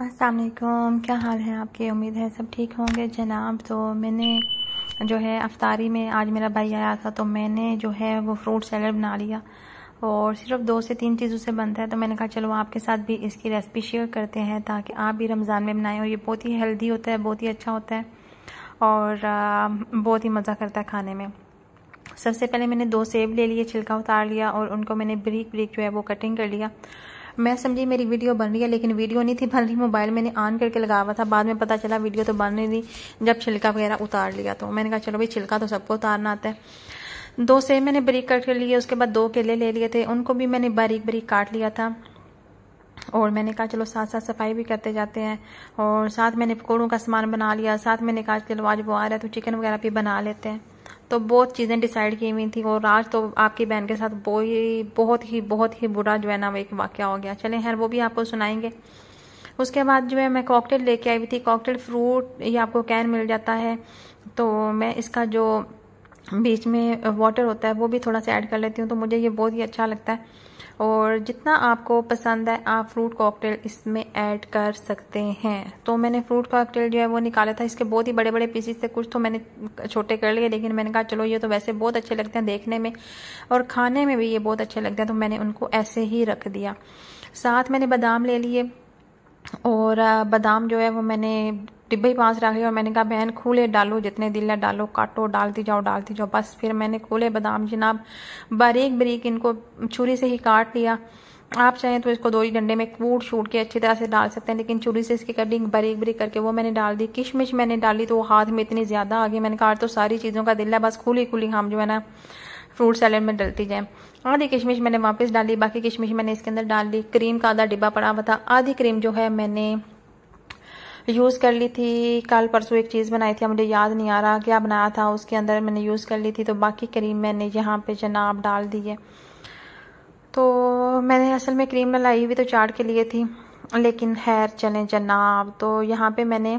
असलकुम क्या हाल है आपके उम्मीद है सब ठीक होंगे जनाब तो मैंने जो है अफ्तारी में आज मेरा भाई आया था तो मैंने जो है वो फ्रूट सैलड बना लिया और सिर्फ दो से तीन चीज़ों से बनता है तो मैंने कहा चलो आपके साथ भी इसकी रेसिपी शेयर करते हैं ताकि आप भी रमज़ान में बनाएं और ये बहुत ही हेल्दी होता है बहुत ही अच्छा होता है और बहुत ही मज़ा करता है खाने में सबसे पहले मैंने दो सेब ले लिए छिलका उतार लिया और उनको मैंने ब्रिक ब्रिक जो है वो कटिंग कर लिया मैं समझी मेरी वीडियो बन रही है लेकिन वीडियो नहीं थी बन रही मोबाइल मैंने ऑन करके लगा हुआ था बाद में पता चला वीडियो तो बन रही थी जब छिलका वगैरह उतार लिया तो मैंने कहा चलो भाई छिलका तो सबको उतारना आता है दो से मैंने बारीक कट कर लिए उसके बाद दो केले ले लिए थे उनको भी मैंने बारीक बारीक काट लिया था और मैंने कहा चलो साथ साथ सफाई भी करते जाते हैं और साथ मैंने पकौड़ों का सामान बना लिया साथ मैंने कहा चलो आज रहा है तो चिकन वगैरह भी बना लेते हैं तो बहुत चीज़ें डिसाइड की हुई थी और आज तो आपकी बहन के साथ वो ही बहुत ही बहुत ही बुरा जो है ना वो एक वाक्य हो गया चले खैर वो भी आपको सुनाएंगे उसके बाद जो है मैं कॉकटेल लेके आई हुई थी कॉकटेल फ्रूट ये आपको कैन मिल जाता है तो मैं इसका जो बीच में वाटर होता है वो भी थोड़ा सा ऐड कर लेती हूँ तो मुझे ये बहुत ही अच्छा लगता है और जितना आपको पसंद है आप फ्रूट कॉकटेल इसमें ऐड कर सकते हैं तो मैंने फ्रूट कॉकटेल जो है वो निकाला था इसके बहुत ही बड़े बड़े पीसीस थे कुछ तो मैंने छोटे कर लिए लेकिन मैंने कहा चलो ये तो वैसे बहुत अच्छे लगते हैं देखने में और खाने में भी ये बहुत अच्छे लगते हैं तो मैंने उनको ऐसे ही रख दिया साथ मैंने बादाम ले लिए और बादाम जो है वो मैंने डिब्बे ही पास रख लिया और मैंने कहा बहन खूले डालो जितने दिल है डालो काटो डालती जाओ डालती जाओ बस फिर मैंने खुले बादाम जनाब बारीक बारीक इनको छुरी से ही काट लिया आप चाहें तो इसको दो ही डंडे में कूट छूट के अच्छी तरह से डाल सकते हैं लेकिन छुरी से इसकी कटिंग बारीक बारीक करके वो मैंने डाल दी किशमिश मैंने डाली तो वो हाथ में इतनी ज़्यादा आ गई मैंने कहा तो सारी चीज़ों का दिल है बस खुली खुली हम जो है ना फ्रूट सैलड में डलती जाए आधी किशमिश मैंने वापस डाली बाकी किशमिश मैंने इसके अंदर डाल ली क्रीम का आधा डिब्बा पड़ा हुआ था आधी क्रीम जो है मैंने यूज़ कर ली थी कल परसों एक चीज़ बनाई थी मुझे याद नहीं आ रहा क्या बनाया था उसके अंदर मैंने यूज़ कर ली थी तो बाकी क्रीम मैंने यहाँ पे जनाब डाल दी है तो मैंने असल में क्रीम लाई हुई तो चाट के लिए थी लेकिन हैर चले जनाब तो यहाँ पे मैंने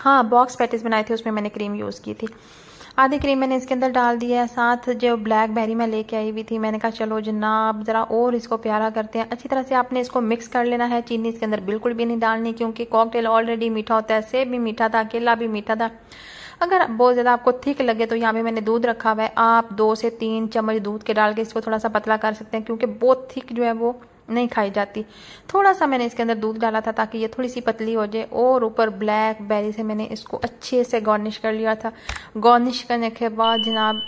हाँ बॉक्स पैटिस बनाए थे उसमें मैंने क्रीम यूज़ की थी आधी क्रीम मैंने इसके अंदर डाल दी है साथ जो ब्लैक बेरी मैं लेके आई हुई थी मैंने कहा चलो जनाब ज़रा और इसको प्यारा करते हैं अच्छी तरह से आपने इसको मिक्स कर लेना है चीनी इसके अंदर बिल्कुल भी नहीं डालनी क्योंकि कॉकटेल ऑलरेडी मीठा होता है सेब भी मीठा था केला भी मीठा था अगर बहुत ज़्यादा आपको थिक लगे तो यहाँ पे मैंने दूध रखा हुआ है आप दो से तीन चम्मच दूध के डाल के इसको थोड़ा सा पतला कर सकते हैं क्योंकि बहुत थिक जो है वो नहीं खाई जाती थोड़ा सा मैंने इसके अंदर दूध डाला था ताकि ये थोड़ी सी पतली हो जाए और ऊपर ब्लैक बेरी से मैंने इसको अच्छे से गार्निश कर लिया था गार्निश करने के बाद जनाब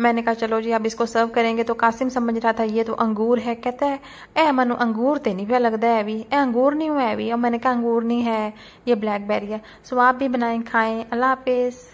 मैंने कहा चलो जी अब इसको सर्व करेंगे तो कासिम समझ रहा था ये तो अंगूर है कहता है ए मनु अंगूर तो नहीं पे लगता है अभी ए अंगूर नहीं हुआ है अभी और मैंने कहा अंगूर नहीं है ये बेरी है सो आप भी बनाएं खाएं अल्लाह हाफिज़